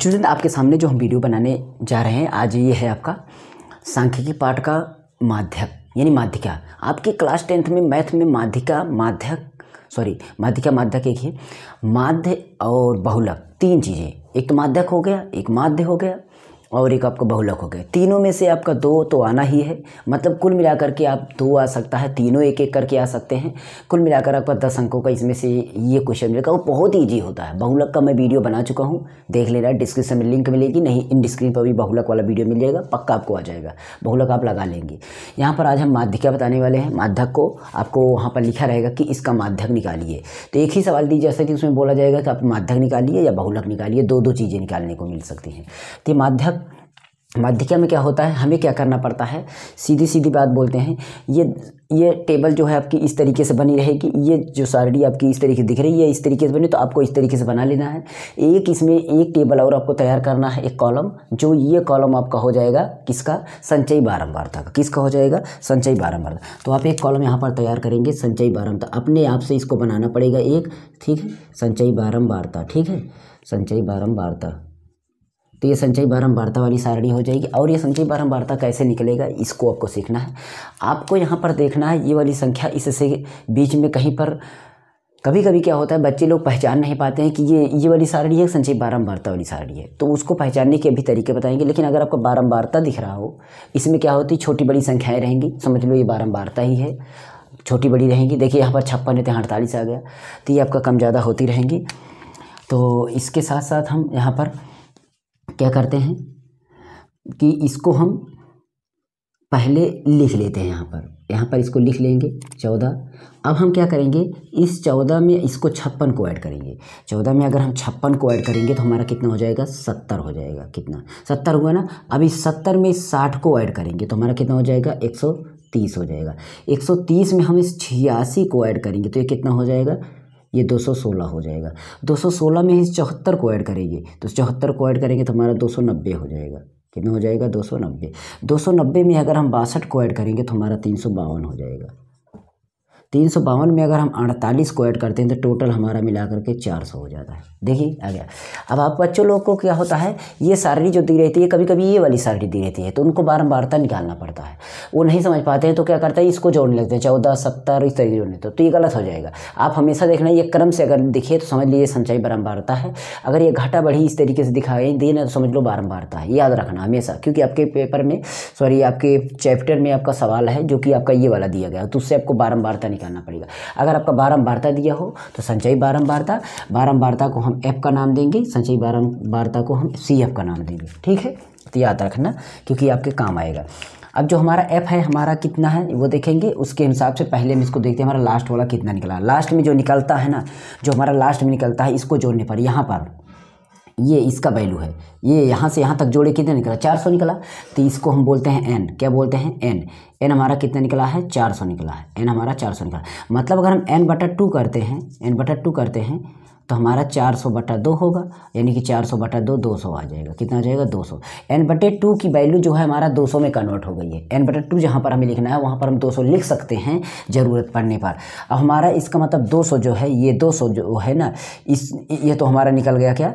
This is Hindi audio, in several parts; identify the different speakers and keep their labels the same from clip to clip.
Speaker 1: स्टूडेंट आपके सामने जो हम वीडियो बनाने जा रहे हैं आज ये है आपका सांख्यिकी पाठ का माध्यक यानी माध्यिका आपके क्लास टेंथ में मैथ में माध्यिका माध्यक सॉरी माध्यिका माध्यक एक ही माध्य और बहुलक तीन चीज़ें एक तो माध्यक हो गया एक माध्य हो गया और एक आपका बहुलक हो गया तीनों में से आपका दो तो आना ही है मतलब कुल मिलाकर के आप दो आ सकता है तीनों एक एक करके आ सकते हैं कुल मिलाकर आपका दस अंकों का इसमें से ये क्वेश्चन मिलेगा वो बहुत ईजी होता है बहुलक का मैं वीडियो बना चुका हूँ देख लेना डिस्क्रिप्शन में लिंक मिलेगी नहीं इन डिस्क्रीन पर भी बहुलक वाला वीडियो मिल जाएगा पक्का आपको आ जाएगा बहुलक आप लगा लेंगे यहाँ पर आज हम माध्यिका बताने वाले हैं माध्यक को आपको वहाँ पर लिखा रहेगा कि इसका माध्यक निकालिए तो एक ही सवाल दीजिए जैसा कि उसमें बोला जाएगा कि आप माध्यक निकालिए या बहुलक निकालिए दो दो चीज़ें निकालने को मिल सकती हैं तो माध्यक माध्यिका में क्या होता है हमें क्या करना पड़ता है सीधी सीधी बात बोलते हैं ये ये टेबल जो है आपकी इस तरीके से बनी रहेगी ये जो सारडी आपकी इस तरीके से दिख रही है इस तरीके से बनी तो आपको इस तरीके से बना लेना है एक इसमें एक टेबल और आपको तैयार करना है एक कॉलम जो ये कॉलम आपका हो जाएगा किसका संचयी बारंबारता का किसका हो जाएगा संचयी बारंबारता तो आप एक कॉलम यहाँ पर तैयार करेंगे संचयी बारंबारता अपने आप से इसको बनाना पड़ेगा एक ठीक है संचयी बारम्बारता ठीक है संचयी बारंबारता तो ये संचयी ब्रह्म वार्ता वाली सारणी हो जाएगी और ये संचयी ब्रह्म वार्ता कैसे निकलेगा इसको आपको सीखना है आपको यहाँ पर देखना है ये वाली संख्या इससे बीच में कहीं पर कभी कभी क्या होता है बच्चे लोग पहचान नहीं पाते हैं कि ये ये वाली सारणी है संचय बारंबारता वाली सारणी है तो उसको पहचानने के भी तरीके बताएंगे लेकिन अगर आपको बारंबारता दिख रहा हो इसमें क्या होती है छोटी बड़ी संख्याएं रहेंगी समझ लो ये बारंबारता ही है छोटी बड़ी रहेंगी देखिए यहाँ पर छप्पन थे तो अड़तालीस आ गया तो ये आपका कम ज़्यादा होती रहेंगी तो इसके साथ साथ हम यहाँ पर क्या करते हैं कि इसको हम पहले लिख लेते हैं यहाँ पर यहाँ पर इसको लिख लेंगे चौदह अब हम क्या करेंगे इस चौदह में इसको छप्पन को ऐड करेंगे चौदह में अगर हम छप्पन को ऐड करेंगे तो हमारा कितना हो जाएगा सत्तर हो जाएगा कितना सत्तर हुआ ना अब इस सत्तर में साठ को ऐड करेंगे तो हमारा कितना हो जाएगा एक सौ तीस हो जाएगा एक सौ तीस में हम इस छियासी को ऐड करेंगे तो ये कितना हो जाएगा ये 216 हो जाएगा 216 में इस चौहत्तर को ऐड करेंगे तो चौहत्तर को ऐड करेंगे तो हमारा 290 हो जाएगा कितना हो जाएगा 290 290 में अगर हम बासठ को ऐड करेंगे तो हमारा तीन हो जाएगा तीन सौ बावन में अगर हम अड़तालीस को ऐड करते हैं तो टोटल हमारा मिला करके चार सौ हो जाता है देखिए आ गया अब आप बच्चों लोगों को क्या होता है ये सारणी जो दी रहती है कभी कभी ये वाली सारणी दी रहती है तो उनको बारम्बारता निकालना पड़ता है वो नहीं समझ पाते हैं तो क्या करता है इसको जोड़ने लगते हैं चौदह सत्तर इस तरीके जोड़ने तो, ये गलत हो जाएगा आप हमेशा देखना ये क्रम से अगर दिखे तो समझ लीजिए संचाई बारम्बारता है अगर ये घाटा बढ़ी इस तरीके से दिखाई दे ना तो समझ लो बारम्बारता है याद रखना हमेशा क्योंकि आपके पेपर में सॉरी आपके चैप्टर में आपका सवाल है जो कि आपका ये वाला दिया गया तो उससे आपको बारम्बारता निकालना पड़ेगा अगर आपका बारम्बारता दिया हो तो संचयी बारम्बारता बारम्बारता को हम एफ का नाम देंगे संचयी बारम्बारता को हम सी एफ का नाम देंगे ठीक है तो याद रखना क्योंकि आपके काम आएगा अब जो हमारा एफ है हमारा कितना है वो देखेंगे उसके हिसाब से पहले हम इसको देखते हैं हमारा लास्ट वाला कितना निकला लास्ट में जो निकलता है ना जो हमारा लास्ट में निकलता है इसको जोड़ने पर यहाँ पर ये इसका वैल्यू है ये यहाँ से यहाँ तक जोड़े कितने निकला चार सौ निकला तो इसको हम बोलते हैं एन क्या बोलते हैं एन एन हमारा कितना निकला है चार सौ निकला है एन हमारा चार सौ निकला मतलब अगर हम एन बटा टू करते हैं एन बटा टू करते हैं तो हमारा चार सौ बटा दो होगा यानी कि चार सौ बटा दो दो सौ आ जाएगा कितना जाएगा दो सौ एन बटे टू की वैल्यू जो है हमारा दो सौ में कन्वर्ट हो गई है एन बटे टू जहाँ पर हमें लिखना है वहाँ पर हम दो सौ लिख सकते हैं ज़रूरत पड़ने पर अब हमारा इसका मतलब दो सौ जो है ये दो सौ जो है ना इस ये तो हमारा निकल गया क्या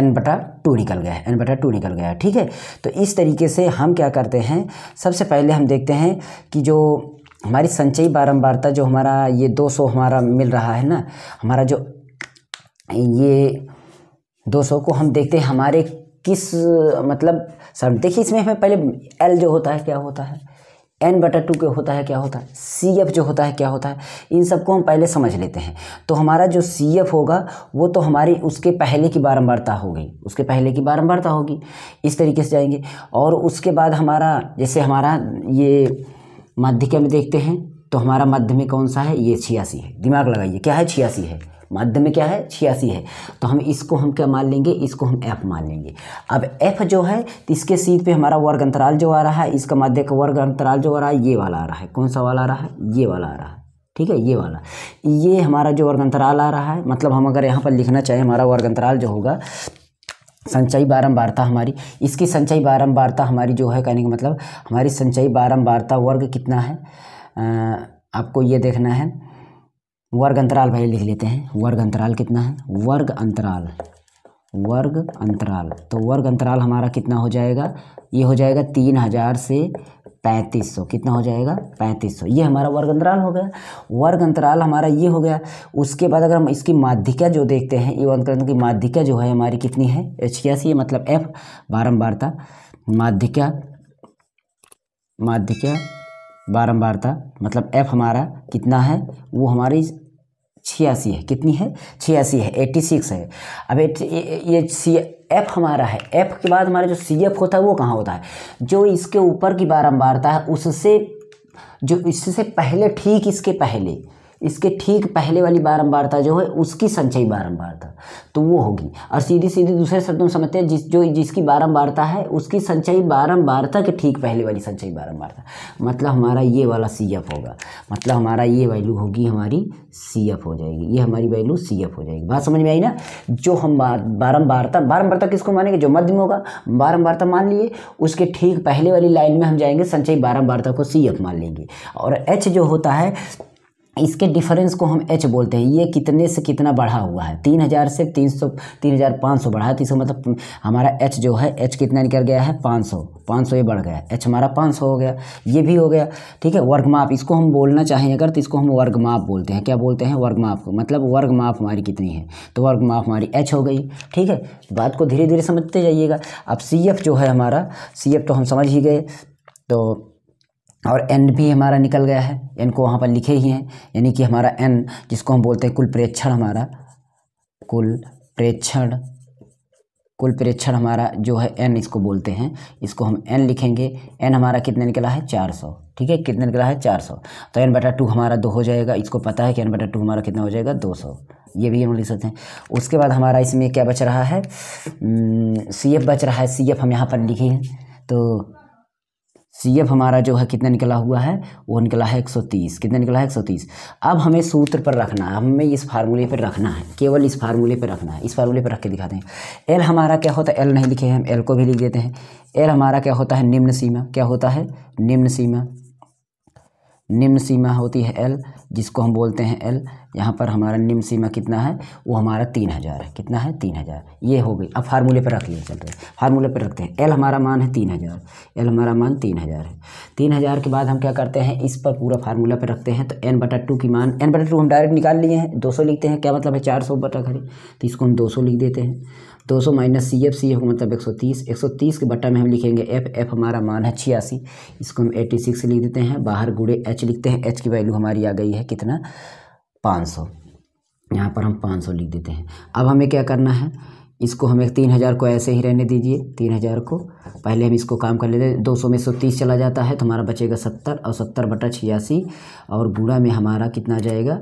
Speaker 1: एन बटा टू निकल गया है एन बटा टू निकल गया है ठीक है तो इस तरीके से हम क्या करते हैं सबसे पहले हम देखते हैं कि जो हमारी संचयी बारंबारता जो हमारा ये दो सौ हमारा मिल रहा है ना हमारा जो ये दो सौ को हम देखते हैं हमारे किस मतलब सर देखिए इसमें हमें पहले एल जो होता है क्या होता है एन बटा टू के होता है क्या होता है सी एफ जो होता है क्या होता है इन सबको हम पहले समझ लेते हैं तो हमारा जो सी एफ होगा वो तो हमारी उसके पहले की बारंबारता होगी उसके पहले की बारंबारता होगी इस तरीके से जाएंगे और उसके बाद हमारा जैसे हमारा ये के में देखते हैं तो हमारा मध्य में कौन सा है ये छियासी है दिमाग लगाइए क्या है छियासी है मध्य में क्या है छियासी है तो हम इसको हम क्या मान लेंगे इसको हम एफ मान लेंगे अब एफ जो है तो इसके सीध पे हमारा वर्ग अंतराल जो आ रहा है इसका मध्य का वर्ग अंतराल जो आ रहा है ये वाला आ रहा है कौन सा वाला आ रहा है ये वाला आ रहा है ठीक है ये वाला ये हमारा जो वर्ग अंतराल आ रहा है मतलब हम अगर यहाँ पर लिखना चाहें हमारा वर्ग अंतराल जो होगा संचयी बारंबारता हमारी इसकी संचयी बारंबारता हमारी जो है कहने का मतलब हमारी संचयी बारंबारता वर्ग कितना है आपको ये देखना है वर्ग अंतराल भाई लिख लेते हैं वर्ग अंतराल कितना है वर्ग अंतराल वर्ग अंतराल तो वर्ग अंतराल हमारा कितना हो जाएगा ये हो जाएगा तीन हज़ार से पैंतीस सौ कितना हो जाएगा पैंतीस सौ ये हमारा वर्ग अंतराल हो गया वर्ग अंतराल हमारा ये हो गया उसके बाद अगर हम इसकी माध्यिका जो देखते हैं ये अंतरण की माध्यिका जो है हमारी कितनी है छियासी मतलब एफ बारम्बारता माध्यिका माध्यिका बारम्बारता मतलब एफ हमारा कितना है वो हमारी छियासी है कितनी है छियासी है एट्टी सिक्स है अब ये सी एफ हमारा है एफ के बाद हमारा जो सी एफ होता है वो कहाँ होता है जो इसके ऊपर की बारंबारता है उससे जो इससे पहले ठीक इसके पहले इसके ठीक पहले वाली बारंबारता जो है उसकी संचयी बारंबारता तो वो होगी और सीधी सीधी दूसरे शब्द में समझते हैं जिस जो जिसकी बारंबारता है उसकी संचयी बारंबारता के ठीक पहले वाली संचयी बारंबारता मतलब हमारा ये वाला सी एफ होगा मतलब हमारा ये वैल्यू होगी हमारी सी एफ हो जाएगी ये हमारी वैल्यू सी एफ हो जाएगी बात समझ में आई ना जो हम बारंबारता बारंबारता किसको मानेंगे जो मध्य में होगा बारंबारता मान लिए उसके ठीक पहले वाली लाइन में हम जाएंगे संचयी बारंबारता को सी एफ मान लेंगे और एच जो होता है इसके डिफरेंस को हम एच बोलते हैं ये कितने से कितना बढ़ा हुआ है तीन हज़ार से तीन सौ तीन हज़ार पाँच सौ बढ़ा है तो इसका मतलब हमारा एच जो है एच कितना निकल गया है पाँच सौ पाँच सौ ये बढ़ गया एच हमारा पाँच सौ हो गया ये भी हो गया ठीक है वर्ग माप इसको हम बोलना चाहें अगर तो इसको हम वर्ग माप बोलते हैं क्या बोलते हैं वर्ग माप मतलब वर्ग माप हमारी कितनी है तो वर्ग माप हमारी एच हो गई ठीक है बात को धीरे धीरे समझते जाइएगा अब सी एफ जो है हमारा सी एफ तो हम समझ ही गए तो और एन भी हमारा निकल गया है एन को वहाँ पर लिखे ही हैं यानी कि हमारा एन जिसको हम बोलते हैं कुल प्रेक्षण हमारा कुल प्रेक्षण कुल प्रेक्षण हमारा जो है एन इसको बोलते हैं इसको हम एन लिखेंगे एन हमारा कितने निकला है चार सौ ठीक है कितने निकला है चार सौ तो एन बटा टू हमारा दो हो जाएगा इसको पता है कि एन बटा टू हमारा कितना हो जाएगा दो सौ ये भी हम लिख सकते हैं उसके बाद हमारा इसमें क्या बच रहा है सी हम्म, एफ बच रहा है सी एफ हम यहाँ पर लिखे हैं तो सी एफ हमारा जो है कितना निकला हुआ है वो निकला है 130 कितना निकला है 130 अब हमें सूत्र पर रखना है हमें इस फार्मूले पर रखना है केवल इस फार्मूले पर रखना है इस फार्मूले पर रख के दिखाते हैं एल हमारा क्या होता है एल नहीं लिखे हैं हम एल को भी लिख देते हैं एल हमारा क्या होता है निम्न सीमा क्या होता है निम्न सीमा निम्न सीमा होती है एल जिसको हम बोलते हैं एल यहाँ पर हमारा निम्न सीमा कितना है वो हमारा तीन हज़ार है कितना है तीन हज़ार ये हो गई अब फार्मूले पर रख लिया चल रहे फार्मूले पर रखते हैं एल हमारा मान है तीन हज़ार एल हमारा मान तीन हज़ार है तीन हज़ार के बाद हम क्या करते हैं इस पर पूरा फार्मूला पर रखते हैं तो एन बटा टू की मान एन बटा टू हम डायरेक्ट निकाल लिए हैं दो सौ लिखते हैं क्या मतलब है चार सौ बटा खड़ी तो इसको हम दो सौ लिख देते हैं दो सौ minus C F C F मतलब एक सौ तीस एक सौ तीस के बट्टा में हम लिखेंगे एफ एफ हमारा मान है छियासी इसको हम एट्टी सिक्स लिख देते हैं बाहर गुड़े एच लिखते हैं एच की वैल्यू हमारी आ गई है कितना पाँच सौ यहाँ पर हम पाँच सौ लिख देते हैं अब हमें क्या करना है इसको हमें तीन हज़ार को ऐसे ही रहने दीजिए तीन हज़ार को पहले हम इसको काम कर लेते हैं दो सौ में सौ तीस चला जाता है तो हमारा बचेगा सत्तर और सत्तर बटा छियासी और बूढ़ा में हमारा कितना जाएगा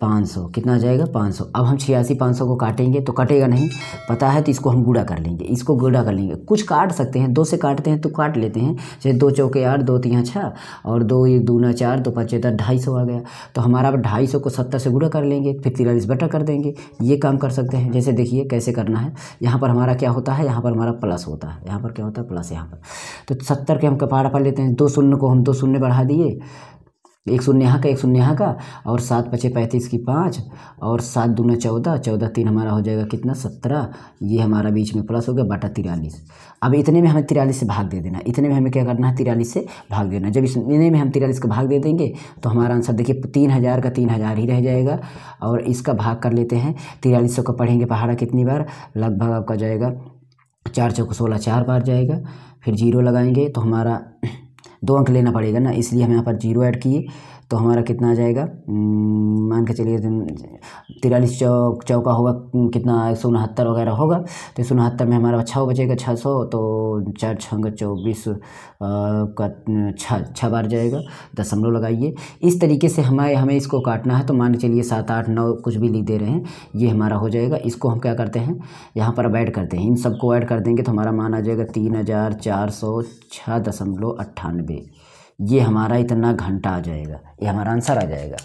Speaker 1: पाँच सौ कितना आ जाएगा पाँच सौ अब हम छियासी पाँच सौ को काटेंगे तो कटेगा नहीं पता है तो इसको हम गुड़ा कर लेंगे इसको गुड़ा कर लेंगे कुछ काट सकते हैं दो से काटते हैं तो काट लेते हैं जैसे दो चौके आठ दो तीन छः और दो एक दूना चार दो पाँच चार ढाई सौ आ गया तो हमारा ढाई सौ को सत्तर से गुड़ा कर लेंगे फिर तिरालीस बटा कर देंगे ये काम कर सकते हैं जैसे देखिए कैसे करना है यहाँ पर हमारा क्या होता है यहाँ पर हमारा प्लस होता है यहाँ पर क्या होता है प्लस यहाँ पर तो सत्तर के हम कपाड़ा पर लेते हैं दो शून्य को हम दो शून्य बढ़ा दिए एक शून्य का एक शून्य का और सात पचे पैंतीस की पाँच और सात दूना चौदह चौदह तीन हमारा हो जाएगा कितना सत्रह ये हमारा बीच में प्लस हो गया बटा तिरालीस अब इतने में हमें तिरालीस से भाग दे देना इतने में हमें क्या करना है तिरालीस से भाग देना जब इतने में हम तिरालीस का भाग दे देंगे तो हमारा आंसर देखिए तीन हज़ार का तीन हज़ार ही रह जाएगा और इसका भाग कर लेते हैं तिरालीस सौ का पढ़ेंगे पहाड़ा कितनी बार लगभग आपका जाएगा चार चौक सोलह चार बार जाएगा फिर जीरो लगाएंगे तो हमारा दो अंक लेना पड़ेगा ना इसलिए हम यहाँ पर जीरो ऐड किए तो हमारा कितना आ जाएगा हम्म, मान के चलिए तिरालीस चौक चौका होगा कितना एक सौ उनहत्तर वगैरह होगा तो एक सौ उनहत्तर में हमारा छः बचेगा छः सौ तो चार छंग चौबीस का छः छः बार जाएगा दशमलव लगाइए इस तरीके से हमारे हमें इसको काटना है तो मान के चलिए सात आठ नौ कुछ भी लिख दे रहे हैं ये हमारा हो जाएगा इसको हम क्या करते हैं यहाँ पर अब ऐड करते हैं इन सबको ऐड कर देंगे तो हमारा मान आ जाएगा तीन हज़ार चार सौ छः दशमलव अट्ठानबे ये हम्म। हमारा इतना घंटा आ जाएगा ये हमारा आंसर आ जाएगा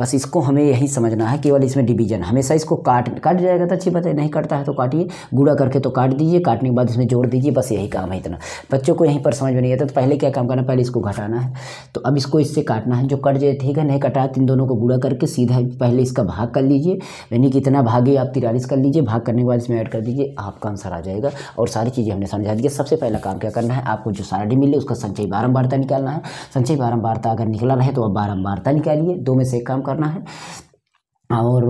Speaker 1: बस इसको हमें यही समझना है केवल इसमें डिवीजन हमेशा इसको काट काट जाएगा तो अच्छी बात है नहीं काटता है तो काटिए गुड़ा करके तो काट दीजिए काटने के बाद इसमें जोड़ दीजिए बस यही काम है इतना बच्चों को यहीं पर समझ में नहीं आता तो पहले क्या काम करना पहले इसको घटाना है तो अब इसको इससे काटना है जो कट जाए ठीक है नहीं कटा इन दोनों को गुड़ा करके सीधा पहले इसका भाग कर लीजिए यानी कि इतना भागे आप तिरालीस कर लीजिए भाग करने के बाद इसमें ऐड कर दीजिए आपका आंसर आ जाएगा और सारी चीज़ें हमने समझा दी सबसे पहला काम क्या करना है आपको जो सारा डी मिले उसका संचय बारम्बारता निकालना है संचय बारंबारता अगर निकला रहे तो आप बारम्बारता निकालिए दो में से एक काम करना है और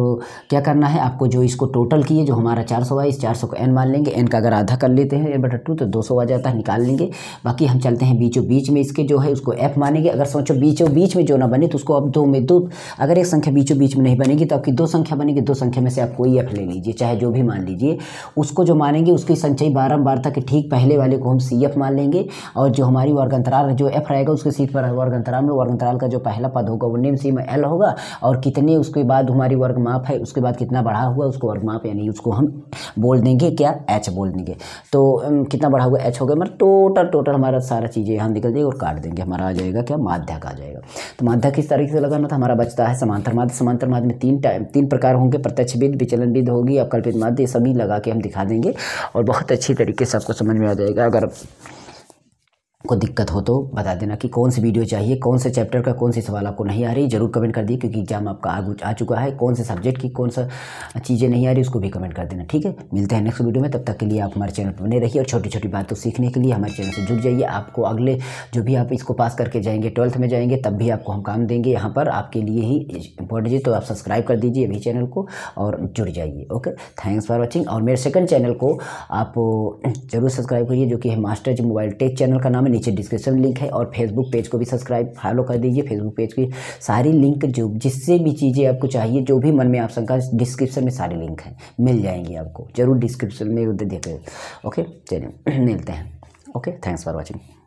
Speaker 1: क्या करना है आपको जो इसको टोटल किए जो हमारा चार सौ इस चार सौ को एन मान लेंगे एन का अगर आधा कर लेते हैं एन बटा टू तो दो सौ आ जाता है निकाल लेंगे बाकी हम चलते हैं बीचों बीच में इसके जो है उसको एफ मानेंगे अगर सोचो बीचों बीच में जो ना बने तो उसको अब दो में दो अगर एक संख्या बीचों बीच में नहीं बनेगी तो आपकी दो संख्या बनेगी दो संख्या में से आप कोई एफ ले लीजिए चाहे जो भी मान लीजिए उसको जो मानेंगे उसकी संचयी बारम्बारता तक ठीक पहले वाले को हम सी एफ मान लेंगे और जो हमारी वर्ग अंतराल जो एफ रहेगा उसके सीट पर वर्ग अंतराल में वर्ग अंतराल का जो पहला पद होगा वो नेम सी में एल होगा और कितने उसके बाद हमारे हमारी वर्ग माप है उसके बाद कितना बढ़ा हुआ उसको वर्ग माप यानी उसको हम बोल देंगे क्या एच बोल देंगे तो कितना बढ़ा हुआ एच हो गया मतलब टोटल टोटल हमारा सारा चीज़ें यहाँ निकल जाएगी और काट देंगे हमारा आ जाएगा क्या माध्यक आ जाएगा तो माध्यक किस तरीके से लगाना था हमारा बचता है समांतर माध्य समांतर माध्य में तीन टाइम तीन प्रकार होंगे प्रत्यक्ष विद विचलन विद होगी अकल्पित माध्य सभी लगा के हम दिखा देंगे और बहुत अच्छी तरीके से आपको समझ में आ जाएगा अगर को दिक्कत हो तो बता देना कि कौन सी वीडियो चाहिए कौन से चैप्टर का कौन सी सवाल आपको नहीं आ रही जरूर कमेंट कर दिए क्योंकि एग्जाम आपका आ चुका है कौन से सब्जेक्ट की कौन सा चीज़ें नहीं आ रही उसको भी कमेंट कर देना ठीक है मिलते हैं नेक्स्ट वीडियो में तब तक के लिए आप हमारे चैनल पर बने रहिए और छोटी छोटी बातों सीखने के लिए हमारे चैनल से जुड़ जाइए आपको अगले जो भी आप इसको पास करके जाएंगे ट्वेल्थ में जाएंगे तब भी आपको हम काम देंगे यहाँ पर आपके लिए ही इंपॉर्टेंट है तो आप सब्सक्राइब कर दीजिए अभी चैनल को और जुड़ जाइए ओके थैंक्स फॉर वॉचिंग और मेरे सेकंड चैनल को आप जरूर सब्सक्राइब करिए जो कि है master ji mobile tech channel का नाम है नीचे डिस्क्रिप्शन लिंक है और फेसबुक पेज को भी सब्सक्राइब फॉलो कर दीजिए फेसबुक पेज की सारी लिंक जो जिससे भी चीज़ें आपको चाहिए जो भी मन में आप शंका डिस्क्रिप्शन में सारी लिंक है मिल जाएंगी आपको जरूर डिस्क्रिप्शन में देखें ओके चलिए मिलते हैं ओके थैंक्स फॉर वॉचिंग